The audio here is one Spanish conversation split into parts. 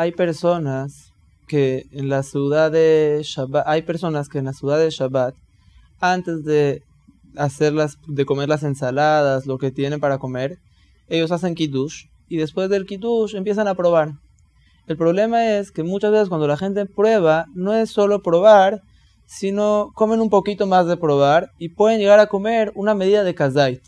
hay personas que en la ciudad de Shabbat, hay personas que en la ciudad de Shabbat, antes de hacerlas, de comer las ensaladas, lo que tienen para comer, ellos hacen kiddush y después del kiddush empiezan a probar. El problema es que muchas veces cuando la gente prueba, no es solo probar, sino comen un poquito más de probar y pueden llegar a comer una medida de kazait.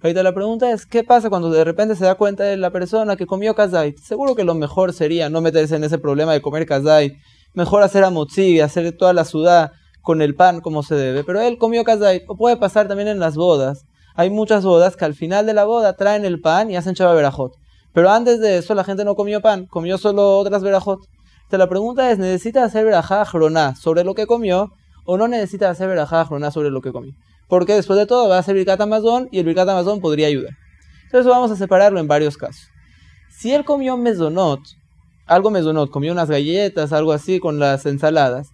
Ahorita la pregunta es, ¿qué pasa cuando de repente se da cuenta de la persona que comió kazai? Seguro que lo mejor sería no meterse en ese problema de comer kazai. Mejor hacer y hacer toda la ciudad con el pan como se debe. Pero él comió kazai. O puede pasar también en las bodas. Hay muchas bodas que al final de la boda traen el pan y hacen chava verajot. Pero antes de eso la gente no comió pan, comió solo otras verajot. Te la pregunta es, ¿necesita hacer berajá sobre lo que comió? O no necesita hacer verajada sobre lo que comí. Porque después de todo va a ser Birkat Amazon y el Birkat Amazon podría ayudar. Entonces vamos a separarlo en varios casos. Si él comió mesonot, algo mesonot, comió unas galletas, algo así con las ensaladas,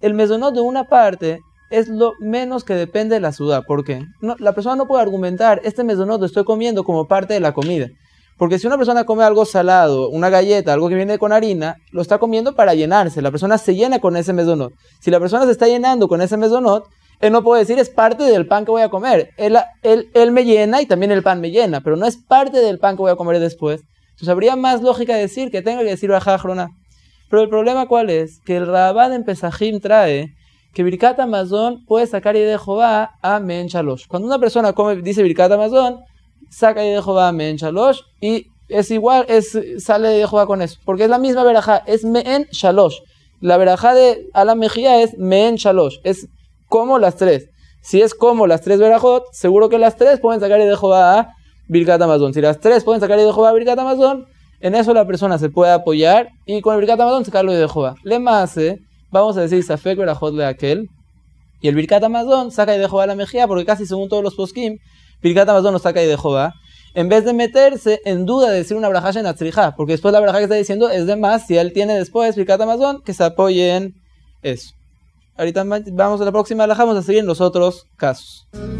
el mesonot de una parte es lo menos que depende de la ciudad. ¿Por qué? la persona no puede argumentar, este mesonot lo estoy comiendo como parte de la comida. Porque si una persona come algo salado, una galleta, algo que viene con harina, lo está comiendo para llenarse. La persona se llena con ese mesonot. Si la persona se está llenando con ese mesonot, él no puede decir es parte del pan que voy a comer. Él, me llena y también el pan me llena, pero no es parte del pan que voy a comer después. Entonces habría más lógica decir que tenga que decir Jajrona. Pero el problema cuál es? Que el Rabad en Pesajim trae que Birkat amazón puede sacar y de Jehová a Menchalosh. Cuando una persona come, dice Birkat amazón, saca y Jehová Mehen Shalosh y es igual, es, sale de Jehová con eso, porque es la misma verajá, es Mehen Shalosh. La verajá de la Mejía es Mehen Shalosh, es como las tres. Si es como las tres verajot, seguro que las tres pueden sacar y de Jehová a Birkat Amazon. Si las tres pueden sacar y de Jehová a Birkat Amazon, en eso la persona se puede apoyar y con el Birkat Amazon sacarlo de Jehová. Le más, eh, vamos a decir Safek verajot de aquel. Y el Birkat Amazon saca y de a la Mejía, porque casi según todos los poskim, Pirkat Amazon nos saca de joda. en vez de meterse en duda de decir una braja en trija, porque después la braja que está diciendo es de más, si él tiene después Pirkat Amazon, que se apoye en eso. Ahorita vamos a la próxima, la vamos a seguir en los otros casos.